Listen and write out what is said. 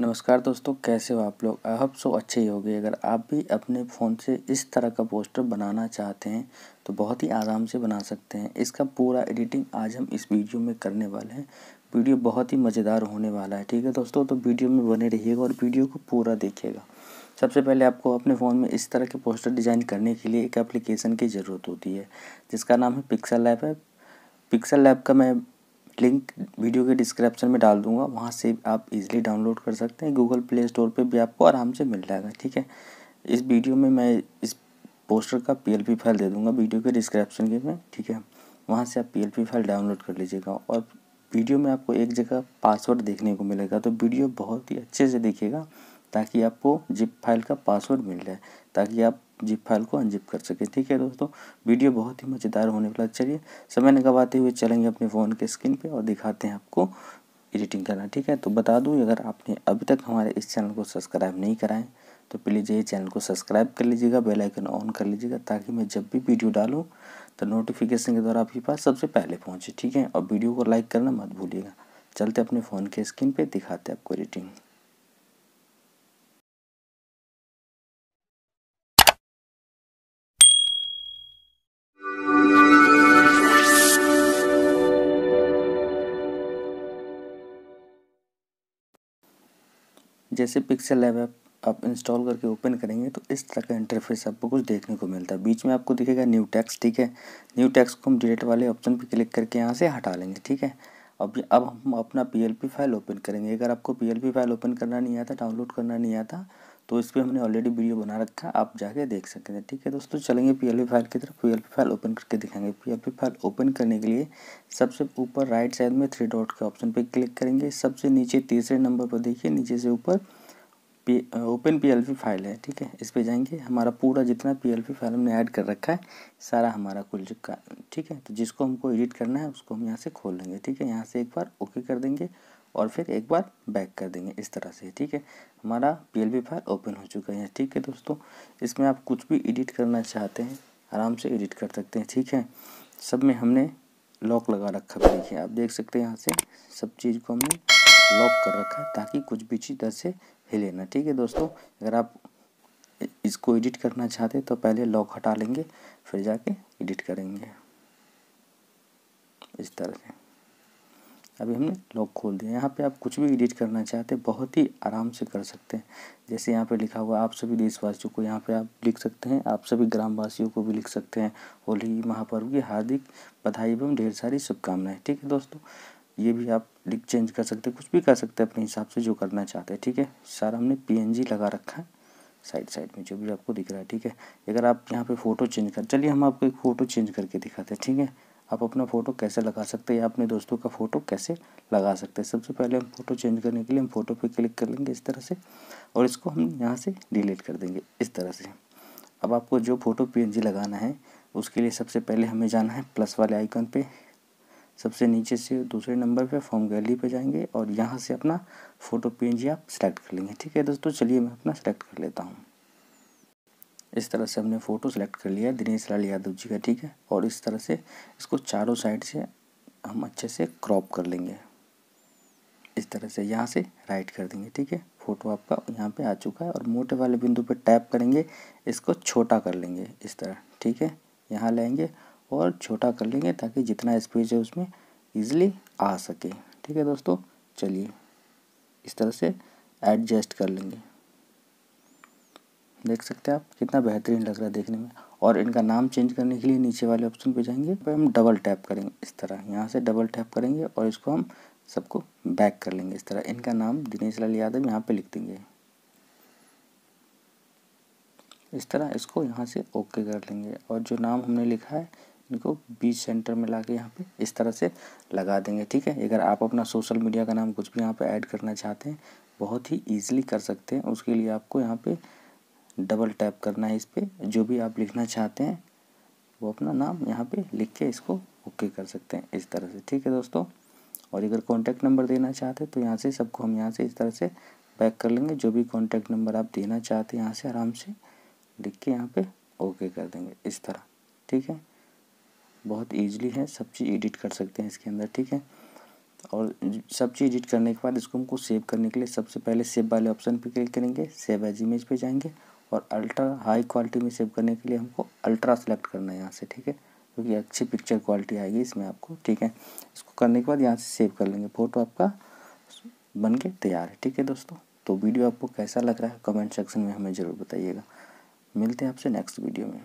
नमस्कार दोस्तों कैसे हो आप लोग आई होप सो अच्छे ही हो गए अगर आप भी अपने फ़ोन से इस तरह का पोस्टर बनाना चाहते हैं तो बहुत ही आराम से बना सकते हैं इसका पूरा एडिटिंग आज हम इस वीडियो में करने वाले हैं वीडियो बहुत ही मज़ेदार होने वाला है ठीक है दोस्तों तो वीडियो में बने रहिएगा और वीडियो को पूरा देखिएगा सबसे पहले आपको अपने फ़ोन में इस तरह के पोस्टर डिज़ाइन करने के लिए एक एप्लीकेशन की ज़रूरत होती है जिसका नाम है पिक्सल ऐप है पिक्सल ऐप का मैं लिंक वीडियो के डिस्क्रिप्शन में डाल दूंगा वहाँ से आप इजीली डाउनलोड कर सकते हैं गूगल प्ले स्टोर पे भी आपको आराम से मिल जाएगा ठीक है इस वीडियो में मैं इस पोस्टर का पी फाइल दे दूँगा वीडियो के डिस्क्रिप्शन के में ठीक है वहाँ से आप पी फाइल डाउनलोड कर लीजिएगा और वीडियो में आपको एक जगह पासवर्ड देखने को मिलेगा तो वीडियो बहुत ही अच्छे से देखिएगा ताकि आपको जिप फाइल का पासवर्ड मिल जाए ताकि आप जिप फाइल को अनजिप कर सके ठीक है दोस्तों वीडियो बहुत ही मज़ेदार होने वाला चलिए समय गवाते हुए चलेंगे अपने फ़ोन के स्क्रीन पे और दिखाते हैं आपको एडिटिंग करना ठीक है तो बता दूँ अगर आपने अभी तक हमारे इस चैनल को सब्सक्राइब नहीं कराएं तो प्लीज़ ये चैनल को सब्सक्राइब कर लीजिएगा बेलाइकन ऑन कर लीजिएगा ताकि मैं जब भी वीडियो डालूँ तो नोटिफिकेशन के द्वारा आपके पास सबसे पहले पहुँचे ठीक है और वीडियो को लाइक करना मत भूलिएगा चलते अपने फ़ोन के स्क्रीन पर दिखाते आपको एडिटिंग जैसे पिक्सल लैब ऐप आप इंस्टॉल करके ओपन करेंगे तो इस तरह का इंटरफेस आपको कुछ देखने को मिलता है बीच में आपको दिखेगा न्यू टैक्स ठीक है न्यू टैक्स को हम डिलीट वाले ऑप्शन पर क्लिक करके यहाँ से हटा लेंगे ठीक है अब अब हम अपना पी फाइल ओपन करेंगे अगर आपको पी फाइल ओपन करना नहीं आता डाउनलोड करना नहीं आता तो इस पर हमने ऑलरेडी वीडियो बना रखा है आप जाके देख सकते हैं ठीक है दोस्तों चलेंगे पी एल फाइल की तरफ पी एल फाइल ओपन करके दिखाएंगे पी एल फाइल ओपन करने के लिए सबसे ऊपर राइट साइड में थ्री डॉट के ऑप्शन पर क्लिक करेंगे सबसे नीचे तीसरे नंबर पर देखिए नीचे से ऊपर P open P L file है ठीक है इस पर जाएंगे हमारा पूरा जितना पी एल फाइल हमने ऐड कर रखा है सारा हमारा कुल चुका ठीक है तो जिसको हमको एडिट करना है उसको हम यहाँ से खोल लेंगे ठीक है यहाँ से एक बार ओके कर देंगे और फिर एक बार बैक कर देंगे इस तरह से ठीक है हमारा पी फाइल ओपन हो चुका है ठीक है दोस्तों इसमें आप कुछ भी एडिट करना चाहते हैं आराम से एडिट कर सकते हैं ठीक है सब में हमने लॉक लगा रखा है देखिए आप देख सकते हैं यहाँ से सब चीज़ को हमने लॉक कर रखा है ताकि कुछ भी चीज़ इधर से हिले ना ठीक है दोस्तों अगर आप इसको एडिट करना चाहते तो पहले लॉक हटा लेंगे फिर जाके एडिट करेंगे इस तरह से अभी हमने लॉक खोल दिया यहाँ पे आप कुछ भी एडिट करना चाहते हैं बहुत ही आराम से कर सकते हैं जैसे यहाँ पे लिखा हुआ आप सभी देशवासियों को यहाँ पे आप लिख सकते हैं आप सभी ग्रामवासियों को भी लिख सकते हैं होली महापर्व की हार्दिक बधाई एवं ढेर सारी शुभकामनाएं ठीक है दोस्तों ये भी आप लिख चेंज कर सकते हैं कुछ भी कर सकते हैं अपने हिसाब से जो करना चाहते हैं ठीक है सारा हमने पी लगा रखा है साइड साइड में जो भी आपको दिख रहा है ठीक है अगर आप यहाँ पे फ़ोटो चेंज कर चलिए हम आपको एक फ़ोटो चेंज करके दिखाते हैं ठीक है आप अपना फ़ोटो कैसे लगा सकते हैं या अपने दोस्तों का फ़ोटो कैसे लगा सकते हैं सबसे पहले हम फ़ोटो चेंज करने के लिए हम फ़ोटो पे क्लिक कर लेंगे इस तरह से और इसको हम यहाँ से डिलीट कर देंगे इस तरह से अब आपको जो फ़ोटो पी लगाना है उसके लिए सबसे पहले हमें जाना है प्लस वाले आइकन पर सबसे नीचे से दूसरे नंबर पर फॉर्म गैलरी पर जाएंगे और यहाँ से अपना फ़ोटो पी आप सेलेक्ट कर लेंगे ठीक है दोस्तों चलिए मैं अपना सेलेक्ट कर लेता हूँ इस तरह से हमने फ़ोटो सेलेक्ट कर लिया दिनेश लाल यादव जी का ठीक है और इस तरह से इसको चारों साइड से हम अच्छे से क्रॉप कर लेंगे इस तरह से यहाँ से राइट कर देंगे ठीक है फ़ोटो आपका यहाँ पे आ चुका है और मोटे वाले बिंदु पे टैप करेंगे इसको छोटा कर लेंगे इस तरह ठीक है यहाँ लेंगे और छोटा कर लेंगे ताकि जितना स्पेस है उसमें ईजिली आ सके ठीक है दोस्तों चलिए इस तरह से एडजस्ट कर लेंगे देख सकते हैं आप कितना बेहतरीन लग रहा है देखने में और इनका नाम चेंज करने के लिए नीचे वाले ऑप्शन पे जाएंगे पर तो हम डबल टैप करेंगे इस तरह यहाँ से डबल टैप करेंगे और इसको हम सबको बैक कर लेंगे इस तरह इनका नाम दिनेश लाल यादव यहाँ पे लिख देंगे इस तरह इसको यहाँ से ओके कर लेंगे और जो नाम हमने लिखा है इनको बीच सेंटर में ला के यहाँ पर इस तरह से लगा देंगे ठीक है अगर आप अपना सोशल मीडिया का नाम कुछ भी यहाँ पर ऐड करना चाहते हैं बहुत ही ईजिली कर सकते हैं उसके लिए आपको यहाँ पर डबल टैप करना है इस पर जो भी आप लिखना चाहते हैं वो अपना नाम यहाँ पे लिख के इसको ओके कर सकते हैं इस तरह से ठीक है दोस्तों और अगर कॉन्टैक्ट नंबर देना चाहते हैं तो यहाँ से सबको हम यहाँ से इस तरह से पैक कर लेंगे जो भी कॉन्टैक्ट नंबर आप देना चाहते हैं यहाँ से आराम से लिख के यहाँ पर ओके कर देंगे इस तरह ठीक है बहुत ईजिली है सब चीज़ एडिट कर सकते हैं इसके अंदर ठीक है और सब चीज़ एडिट करने के बाद इसको हमको सेव करने के लिए सबसे पहले सेव वाले ऑप्शन पर क्लिक करेंगे सेव एज इमेज पे जाएंगे और अल्ट्रा हाई क्वालिटी में सेव करने के लिए हमको अल्ट्रा सेलेक्ट करना है यहाँ से ठीक है क्योंकि अच्छी पिक्चर क्वालिटी आएगी इसमें आपको ठीक है इसको करने के बाद यहाँ से सेव कर लेंगे फ़ोटो आपका बन के तैयार है ठीक है दोस्तों तो वीडियो आपको कैसा लग रहा है कमेंट सेक्शन में हमें ज़रूर बताइएगा मिलते हैं आपसे नेक्स्ट वीडियो में